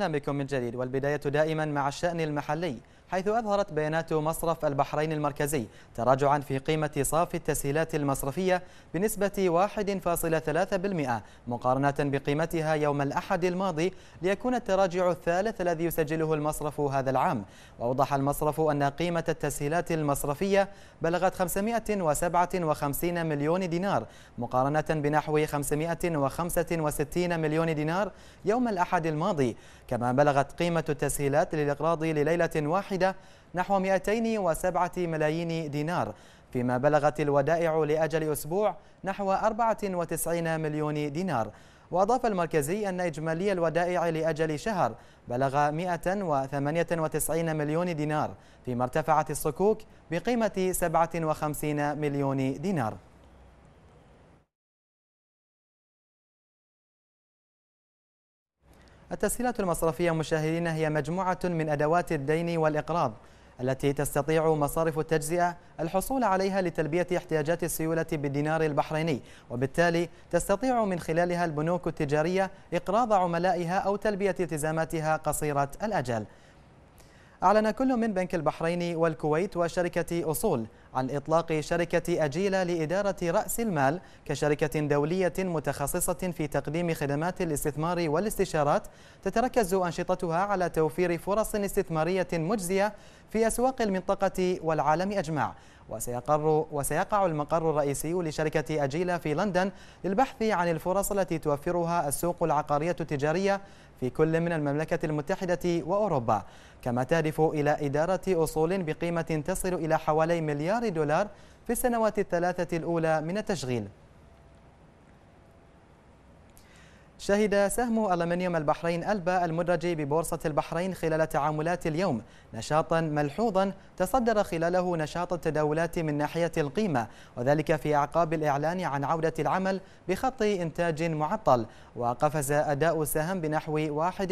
أهلا بكم من جديد والبداية دائما مع الشأن المحلي حيث أظهرت بيانات مصرف البحرين المركزي تراجعا في قيمة صافي التسهيلات المصرفية بنسبة 1.3% مقارنة بقيمتها يوم الأحد الماضي ليكون التراجع الثالث الذي يسجله المصرف هذا العام وأوضح المصرف أن قيمة التسهيلات المصرفية بلغت 557 مليون دينار مقارنة بنحو 565 مليون دينار يوم الأحد الماضي كما بلغت قيمة التسهيلات للإقراض لليلة واحدة نحو 207 ملايين دينار فيما بلغت الودائع لأجل أسبوع نحو 94 مليون دينار وأضاف المركزي أن إجمالي الودائع لأجل شهر بلغ 198 مليون دينار فيما ارتفعت الصكوك بقيمة 57 مليون دينار التسهيلات المصرفية مشاهدينا هي مجموعة من أدوات الدين والإقراض التي تستطيع مصارف التجزئة الحصول عليها لتلبية احتياجات السيولة بالدينار البحريني وبالتالي تستطيع من خلالها البنوك التجارية إقراض عملائها أو تلبية التزاماتها قصيرة الأجل أعلن كل من بنك البحرين والكويت وشركة أصول عن إطلاق شركة أجيلة لإدارة رأس المال كشركة دولية متخصصة في تقديم خدمات الاستثمار والاستشارات تتركز أنشطتها على توفير فرص استثمارية مجزية في أسواق المنطقة والعالم أجمع وسيقر وسيقع المقر الرئيسي لشركة أجيلا في لندن للبحث عن الفرص التي توفرها السوق العقارية التجارية في كل من المملكة المتحدة وأوروبا كما تهدف إلى إدارة أصول بقيمة تصل إلى حوالي مليار دولار في السنوات الثلاثة الأولى من التشغيل شهد سهم ألمنيوم البحرين ألبا المدرج ببورصة البحرين خلال تعاملات اليوم نشاطا ملحوظا تصدر خلاله نشاط التداولات من ناحية القيمة وذلك في أعقاب الإعلان عن عودة العمل بخط إنتاج معطل وقفز أداء السهم بنحو 1.4%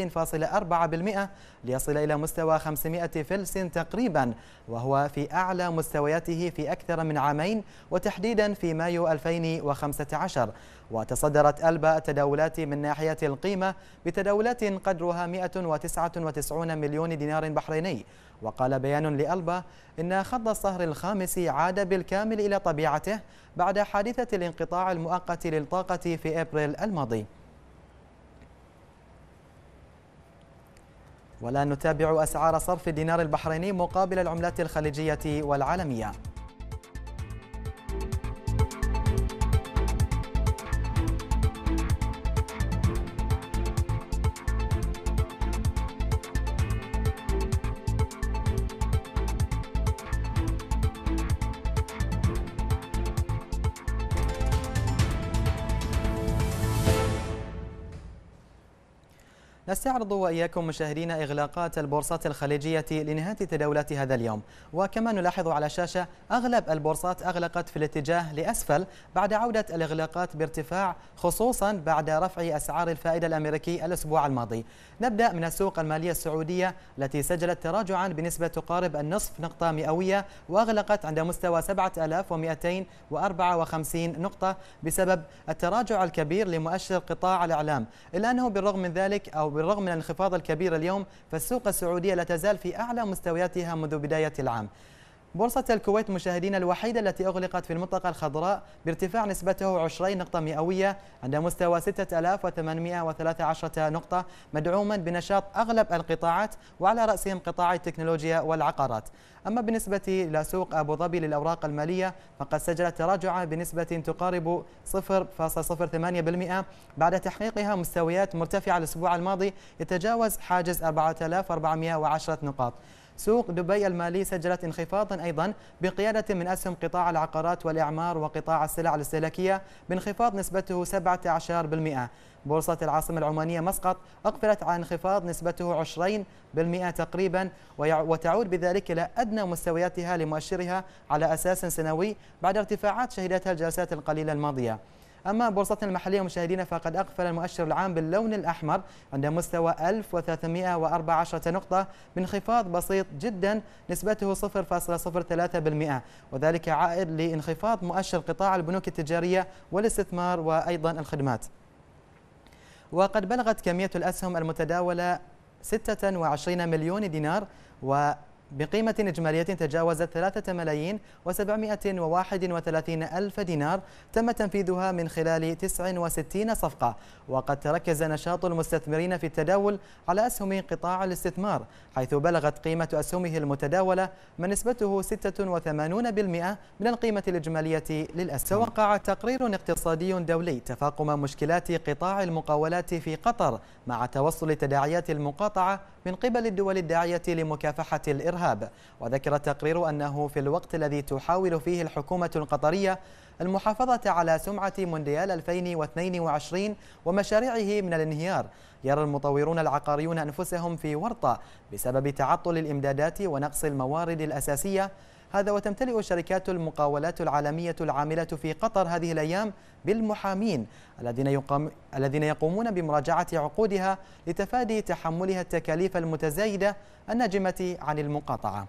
ليصل إلى مستوى 500 فلس تقريبا وهو في أعلى مستوياته في أكثر من عامين وتحديدا في مايو 2015 وتصدرت ألبا التداولات من ناحية القيمة بتداولات قدرها 199 مليون دينار بحريني وقال بيان لألبا إن خط الصهر الخامس عاد بالكامل إلى طبيعته بعد حادثة الانقطاع المؤقت للطاقة في أبريل الماضي ولا نتابع أسعار صرف الدينار البحريني مقابل العملات الخليجية والعالمية نستعرض وإياكم مشاهدينا إغلاقات البورصات الخليجية لنهاية تداولات هذا اليوم وكما نلاحظ على الشاشة أغلب البورصات أغلقت في الاتجاه لأسفل بعد عودة الإغلاقات بارتفاع خصوصا بعد رفع أسعار الفائدة الأمريكي الأسبوع الماضي نبدأ من السوق المالية السعودية التي سجلت تراجعا بنسبة تقارب النصف نقطة مئوية وأغلقت عند مستوى 7254 نقطة بسبب التراجع الكبير لمؤشر قطاع الإعلام إلا أنه بالرغم من ذلك أو وبالرغم من الانخفاض الكبير اليوم فالسوق السعودية لا تزال في أعلى مستوياتها منذ بداية العام بورصة الكويت مشاهدين الوحيدة التي أغلقت في المنطقة الخضراء بارتفاع نسبته 20 نقطة مئوية عند مستوى 6813 نقطة مدعوما بنشاط أغلب القطاعات وعلى رأسهم قطاع التكنولوجيا والعقارات أما بالنسبة إلى سوق أبو ظبي للأوراق المالية فقد سجلت تراجعا بنسبة تقارب 0.08% بعد تحقيقها مستويات مرتفعة الأسبوع الماضي يتجاوز حاجز 4410 نقاط سوق دبي المالي سجلت انخفاضا أيضا بقيادة من أسهم قطاع العقارات والإعمار وقطاع السلع الاستهلاكية بانخفاض نسبته 17% بورصة العاصمة العمانية مسقط أقفلت عن انخفاض نسبته 20% تقريبا وتعود بذلك إلى أدنى مستوياتها لمؤشرها على أساس سنوي بعد ارتفاعات شهدتها الجلسات القليلة الماضية أما بورصتنا المحلية مشاهدينا فقد أقفل المؤشر العام باللون الأحمر عند مستوى 1314 نقطة بانخفاض بسيط جدا نسبته 0.03% وذلك عائد لانخفاض مؤشر قطاع البنوك التجارية والاستثمار وأيضا الخدمات وقد بلغت كمية الأسهم المتداولة 26 مليون دينار و بقيمة إجمالية تجاوزت 3 ملايين و731 ألف دينار تم تنفيذها من خلال 69 صفقة وقد تركز نشاط المستثمرين في التداول على أسهم قطاع الاستثمار حيث بلغت قيمة أسهمه المتداولة من نسبته 86% من القيمة الإجمالية للأسهم وقع تقرير اقتصادي دولي تفاقم مشكلات قطاع المقاولات في قطر مع توصل تداعيات المقاطعة من قبل الدول الداعية لمكافحة الإرهاب الإرهاب وذكر التقرير أنه في الوقت الذي تحاول فيه الحكومة القطرية المحافظة على سمعة مونديال 2022 ومشاريعه من الانهيار يرى المطورون العقاريون أنفسهم في ورطة بسبب تعطل الإمدادات ونقص الموارد الأساسية هذا وتمتلئ شركات المقاولات العالمية العاملة في قطر هذه الأيام بالمحامين الذين, يقام الذين يقومون بمراجعة عقودها لتفادي تحملها التكاليف المتزايدة الناجمة عن المقاطعة